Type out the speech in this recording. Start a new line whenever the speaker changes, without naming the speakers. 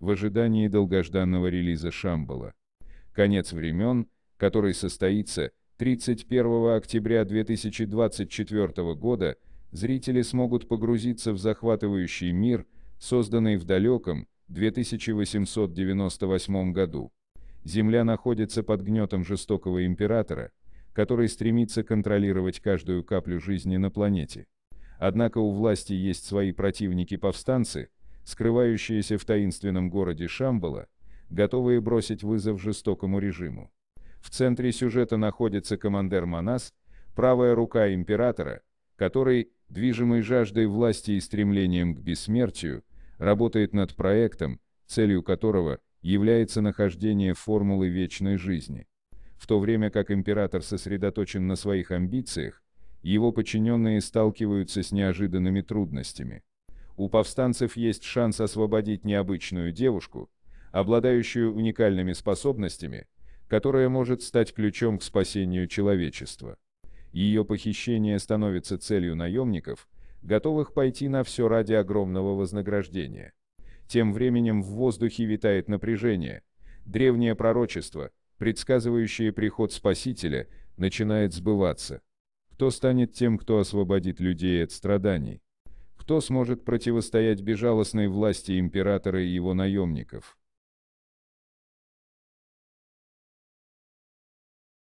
в ожидании долгожданного релиза Шамбала. Конец времен, который состоится 31 октября 2024 года, зрители смогут погрузиться в захватывающий мир, созданный в далеком 2898 году. Земля находится под гнетом жестокого императора, который стремится контролировать каждую каплю жизни на планете. Однако у власти есть свои противники-повстанцы – скрывающиеся в таинственном городе Шамбала, готовые бросить вызов жестокому режиму. В центре сюжета находится командир Манас, правая рука императора, который, движимый жаждой власти и стремлением к бессмертию, работает над проектом, целью которого является нахождение формулы вечной жизни. В то время как император сосредоточен на своих амбициях, его подчиненные сталкиваются с неожиданными трудностями у повстанцев есть шанс освободить необычную девушку, обладающую уникальными способностями, которая может стать ключом к спасению человечества. Ее похищение становится целью наемников, готовых пойти на все ради огромного вознаграждения. Тем временем в воздухе витает напряжение. Древнее пророчество, предсказывающее приход Спасителя, начинает сбываться. Кто станет тем, кто освободит людей от страданий? Кто сможет противостоять безжалостной власти императора и его наемников?